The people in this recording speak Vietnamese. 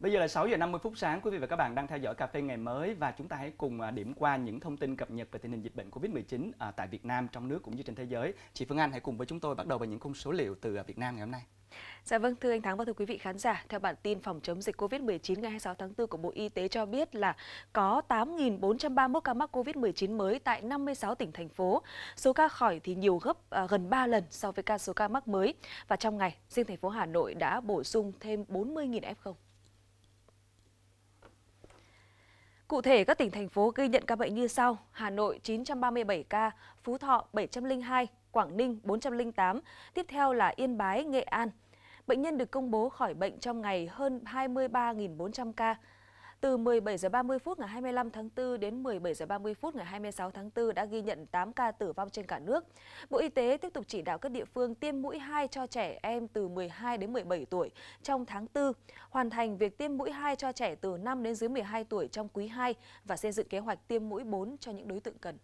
Bây giờ là 6 giờ 50 phút sáng, quý vị và các bạn đang theo dõi Cà phê ngày mới và chúng ta hãy cùng à, điểm qua những thông tin cập nhật về tình hình dịch bệnh Covid-19 à, tại Việt Nam, trong nước cũng như trên thế giới. Chị Phương Anh hãy cùng với chúng tôi bắt đầu với những khung số liệu từ à, Việt Nam ngày hôm nay. Dạ vâng, thưa anh Thắng và thưa quý vị khán giả, theo bản tin phòng chống dịch COVID-19 ngày 26 tháng 4 của Bộ Y tế cho biết là có 8.431 ca mắc COVID-19 mới tại 56 tỉnh, thành phố. Số ca khỏi thì nhiều gấp à, gần 3 lần so với ca số ca mắc mới. Và trong ngày, riêng thành phố Hà Nội đã bổ sung thêm 40.000 F0. Cụ thể, các tỉnh, thành phố ghi nhận ca bệnh như sau. Hà Nội 937 ca, Phú Thọ 702, Quảng Ninh 408, tiếp theo là Yên Bái, Nghệ An. Bệnh nhân được công bố khỏi bệnh trong ngày hơn 23.400 ca. Từ 17 giờ 30 phút ngày 25 tháng 4 đến 17 giờ 30 phút ngày 26 tháng 4 đã ghi nhận 8 ca tử vong trên cả nước. Bộ Y tế tiếp tục chỉ đạo các địa phương tiêm mũi 2 cho trẻ em từ 12 đến 17 tuổi trong tháng 4, hoàn thành việc tiêm mũi 2 cho trẻ từ 5 đến dưới 12 tuổi trong quý 2 và xây dựng kế hoạch tiêm mũi 4 cho những đối tượng cần.